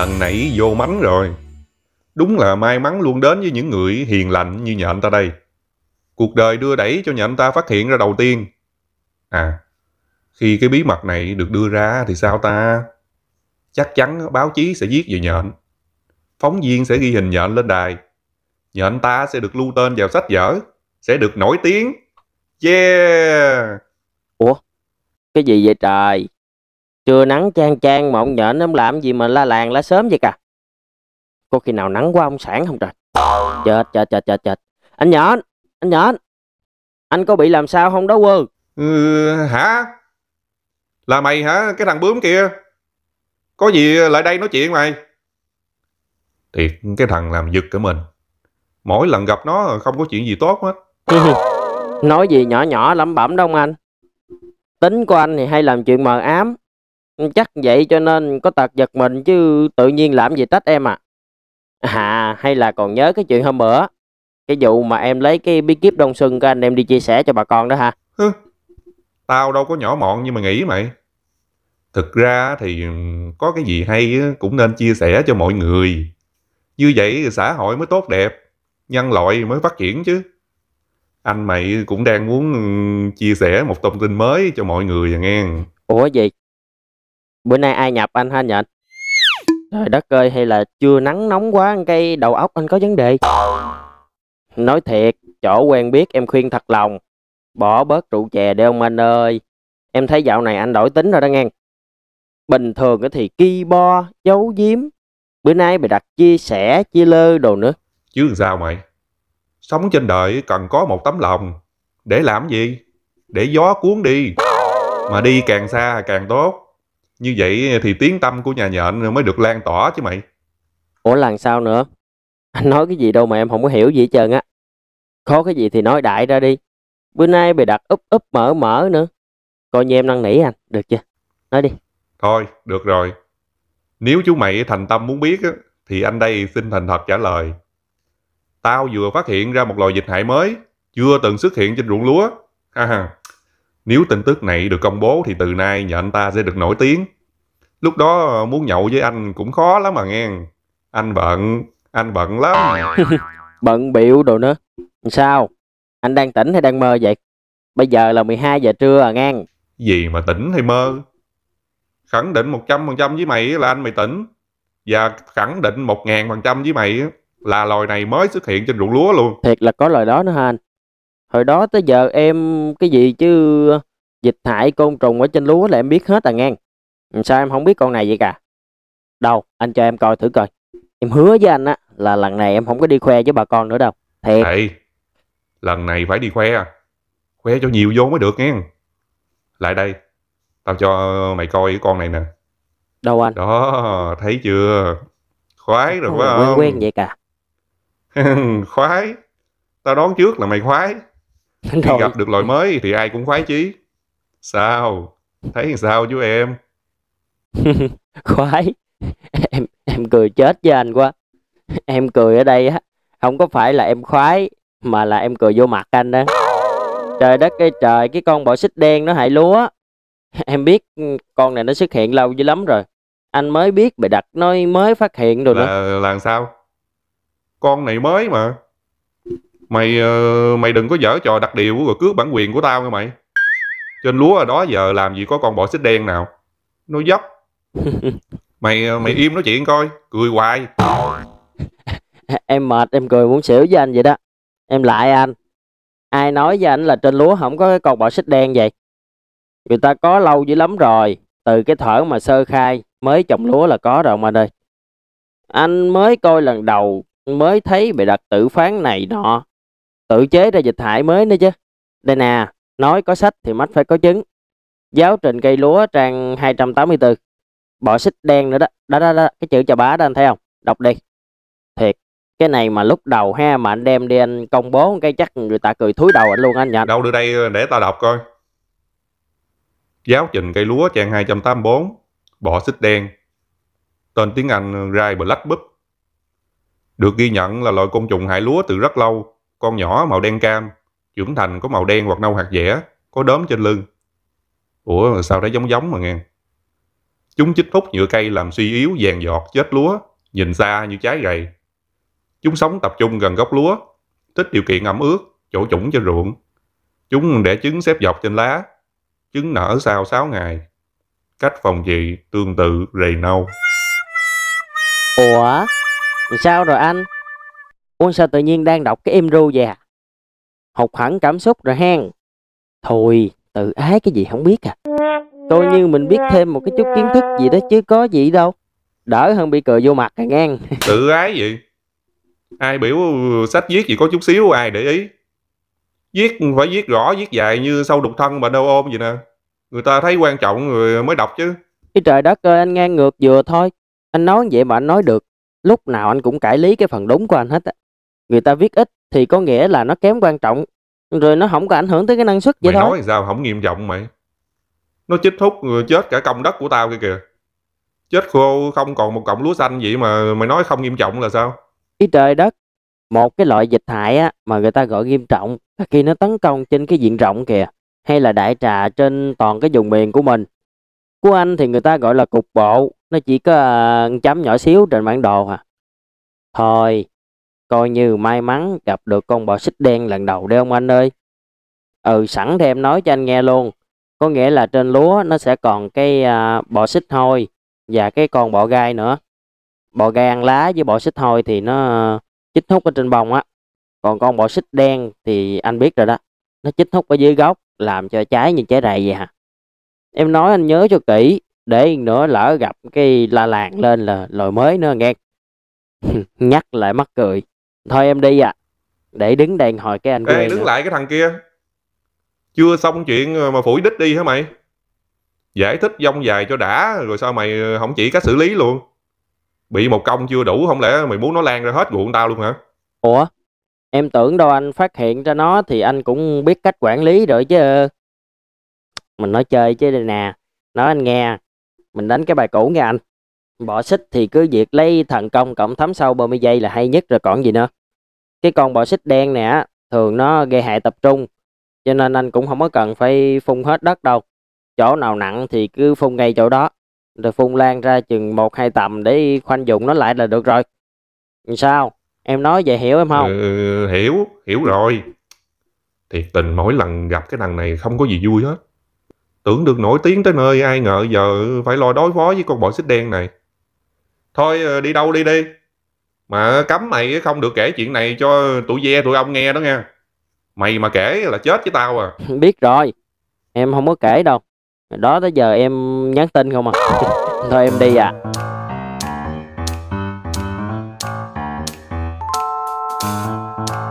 lần nãy vô mánh rồi. Đúng là may mắn luôn đến với những người hiền lành như nhà anh ta đây. Cuộc đời đưa đẩy cho nhà anh ta phát hiện ra đầu tiên. À, khi cái bí mật này được đưa ra thì sao ta? Chắc chắn báo chí sẽ viết về nhện. Phóng viên sẽ ghi hình nhện lên đài. Nhện ta sẽ được lưu tên vào sách vở, sẽ được nổi tiếng. Yeah! Ủa? Cái gì vậy trời? Trưa nắng chang chang mà ông nhện ông làm gì mà la làng la sớm vậy cả. Có khi nào nắng quá ông sản không trời? Chết chết chết chết chết. Anh nhện, anh nhện. Anh có bị làm sao không đó quơ? Ừ, hả? Là mày hả? Cái thằng bướm kia. Có gì lại đây nói chuyện mày? Thiệt cái thằng làm giật cả mình. Mỗi lần gặp nó không có chuyện gì tốt hết. nói gì nhỏ nhỏ lắm bẩm đâu anh? Tính của anh thì hay làm chuyện mờ ám chắc vậy cho nên có tật giật mình chứ tự nhiên làm gì tách em à à hay là còn nhớ cái chuyện hôm bữa cái vụ mà em lấy cái bí kíp đông xuân của anh em đi chia sẻ cho bà con đó ha tao đâu có nhỏ mọn như mày nghĩ mày thực ra thì có cái gì hay cũng nên chia sẻ cho mọi người như vậy xã hội mới tốt đẹp nhân loại mới phát triển chứ anh mày cũng đang muốn ừ, chia sẻ một thông tin mới cho mọi người à nghe ủa vậy bữa nay ai nhập anh ha nhện trời đất ơi hay là chưa nắng nóng quá cây đầu óc anh có vấn đề nói thiệt chỗ quen biết em khuyên thật lòng bỏ bớt rượu chè đi ông anh ơi em thấy dạo này anh đổi tính rồi đó nghe bình thường thì ki bo giấu giếm bữa nay mày đặt chia sẻ chia lơ đồ nữa chứ sao mày sống trên đời cần có một tấm lòng để làm gì để gió cuốn đi mà đi càng xa càng tốt như vậy thì tiếng tâm của nhà nhện mới được lan tỏa chứ mày ủa làm sao nữa anh nói cái gì đâu mà em không có hiểu gì hết trơn á khó cái gì thì nói đại ra đi bữa nay bày đặt úp úp mở mở nữa coi như em năn nỉ anh được chưa nói đi thôi được rồi nếu chú mày thành tâm muốn biết thì anh đây xin thành thật trả lời tao vừa phát hiện ra một loài dịch hại mới chưa từng xuất hiện trên ruộng lúa ha à, nếu tin tức này được công bố thì từ nay nhà anh ta sẽ được nổi tiếng. Lúc đó muốn nhậu với anh cũng khó lắm mà nghe. Anh bận, anh bận lắm. bận biểu đồ nữa. Sao? Anh đang tỉnh hay đang mơ vậy? Bây giờ là 12 giờ trưa à ngang. Gì mà tỉnh hay mơ? Khẳng định 100% với mày là anh mày tỉnh. Và khẳng định 1000% với mày là loài này mới xuất hiện trên ruộng lúa luôn. Thiệt là có loài đó nữa hả anh? Hồi đó tới giờ em cái gì chứ dịch hại côn trùng ở trên lúa là em biết hết à ngang. Sao em không biết con này vậy cả? Đâu, anh cho em coi thử coi. Em hứa với anh á là lần này em không có đi khoe với bà con nữa đâu. Thiệt. Ê, lần này phải đi khoe. À. Khoe cho nhiều vô mới được nghe. Lại đây, tao cho mày coi cái con này nè. Đâu anh? Đó, thấy chưa? Khoái rồi Ôi, phải không? Quen quen vậy cả. khoái. Tao đoán trước là mày khoái. Đúng khi gặp được loại mới thì ai cũng khoái chí sao thấy sao chú em khoái em em cười chết với anh quá em cười ở đây á không có phải là em khoái mà là em cười vô mặt anh đó trời đất ơi trời cái con bọ xích đen nó hại lúa em biết con này nó xuất hiện lâu dữ lắm rồi anh mới biết bị đặt nó mới phát hiện rồi nữa là, là sao con này mới mà mày ờ, mày đừng có dở trò đặt điều rồi cướp bản quyền của tao nghe mày trên lúa ở đó giờ làm gì có con bọ xích đen nào nó dốc mày ờ, mày im nói chuyện coi cười hoài em mệt em cười muốn xỉu với anh vậy đó em lại anh ai nói với anh là trên lúa không có cái con bọ xích đen vậy người ta có lâu dữ lắm rồi từ cái thở mà sơ khai mới trồng lúa là có rồi mà đây anh mới coi lần đầu mới thấy bị đặt tử phán này nọ tự chế ra dịch thải mới nữa chứ. Đây nè, nói có sách thì mắt phải có chứng. Giáo trình cây lúa trang 284. Bỏ xích đen nữa đó. Đó đó đó, cái chữ chà bá đó anh thấy không? Đọc đi. Thiệt, cái này mà lúc đầu ha mà anh đem đi anh công bố cái chắc người ta cười thúi đầu anh luôn anh nhỉ. Đâu đưa đây để ta đọc coi. Giáo trình cây lúa trang 284, bỏ xích đen. Tên tiếng Anh rai black bub. Được ghi nhận là loại côn trùng hại lúa từ rất lâu con nhỏ màu đen cam, trưởng thành có màu đen hoặc nâu hạt dẻ, có đốm trên lưng. Ủa sao thấy giống giống mà nghe. Chúng chích hút nhựa cây làm suy yếu vàng giọt chết lúa, nhìn xa như trái gầy. Chúng sống tập trung gần gốc lúa, thích điều kiện ẩm ướt, chỗ chủng trên ruộng. Chúng để trứng xếp dọc trên lá, trứng nở sau 6 ngày. Cách phòng trị tương tự rầy nâu. Ủa, sao rồi anh? Ôn sao tự nhiên đang đọc cái em ru vậy à? Hụt hẳn cảm xúc rồi hang. Thôi, tự ái cái gì không biết à. Coi như mình biết thêm một cái chút kiến thức gì đó chứ có gì đâu. Đỡ hơn bị cười vô mặt à ngang. tự ái gì? Ai biểu sách viết gì có chút xíu ai để ý. Viết phải viết rõ, viết dài như sâu đục thân mà đâu ôm gì nè. Người ta thấy quan trọng người mới đọc chứ. Cái trời đất ơi anh ngang ngược vừa thôi. Anh nói vậy mà anh nói được. Lúc nào anh cũng cải lý cái phần đúng của anh hết á người ta viết ít thì có nghĩa là nó kém quan trọng rồi nó không có ảnh hưởng tới cái năng suất vậy mày nói sao không nghiêm trọng mày nó chích thúc người chết cả công đất của tao kia kìa chết khô không còn một cọng lúa xanh vậy mà mày nói không nghiêm trọng là sao ý trời đất một cái loại dịch hại á mà người ta gọi nghiêm trọng là khi nó tấn công trên cái diện rộng kìa hay là đại trà trên toàn cái vùng miền của mình của anh thì người ta gọi là cục bộ nó chỉ có uh, chấm nhỏ xíu trên bản đồ à thôi Coi như may mắn gặp được con bọ xích đen lần đầu đấy ông anh ơi. Ừ sẵn thì em nói cho anh nghe luôn. Có nghĩa là trên lúa nó sẽ còn cái à, bọ xích hôi và cái con bọ gai nữa. Bọ gai ăn lá với bọ xích hôi thì nó à, chích hút ở trên bông á. Còn con bọ xích đen thì anh biết rồi đó. Nó chích hút ở dưới gốc làm cho trái như trái rầy vậy hả? Em nói anh nhớ cho kỹ để nữa lỡ gặp cái la làng lên là lòi mới nữa nghe. Nhắc lại mắc cười thôi em đi ạ à. để đứng đàn hồi cái anh của Ê, đứng nữa. lại cái thằng kia chưa xong chuyện ờ, mà phủi đích đi hả mày giải thích dông dài cho đã rồi sao mày ờ, không chỉ cách xử lý luôn bị một công chưa đủ không lẽ mày muốn nó lan ra hết ruộng tao luôn hả ủa em tưởng đâu anh phát hiện ra nó thì anh cũng biết cách quản lý rồi chứ mình nói chơi chứ đây nè nói anh nghe mình đánh cái bài cũ nghe anh Bọ xích thì cứ việc lấy thần công cộng thấm sâu 30 giây là hay nhất rồi còn gì nữa. Cái con bọ xích đen nè thường nó gây hại tập trung. Cho nên anh cũng không có cần phải phun hết đất đâu. Chỗ nào nặng thì cứ phun ngay chỗ đó. Rồi phun lan ra chừng một hai tầm để khoanh dụng nó lại là được rồi. Sao? Em nói vậy hiểu em không? Ừ, hiểu, hiểu rồi. Thiệt tình mỗi lần gặp cái thằng này không có gì vui hết. Tưởng được nổi tiếng tới nơi ai ngờ giờ phải lo đối phó với con bọ xích đen này thôi ờ, đi đâu đi đi mà cấm mày không được kể chuyện này cho tụi ve tụi ông nghe đó nghe mày mà kể là chết với tao à biết rồi em không có kể đâu đó tới giờ em nhắn tin không à thôi em đi à Thank you.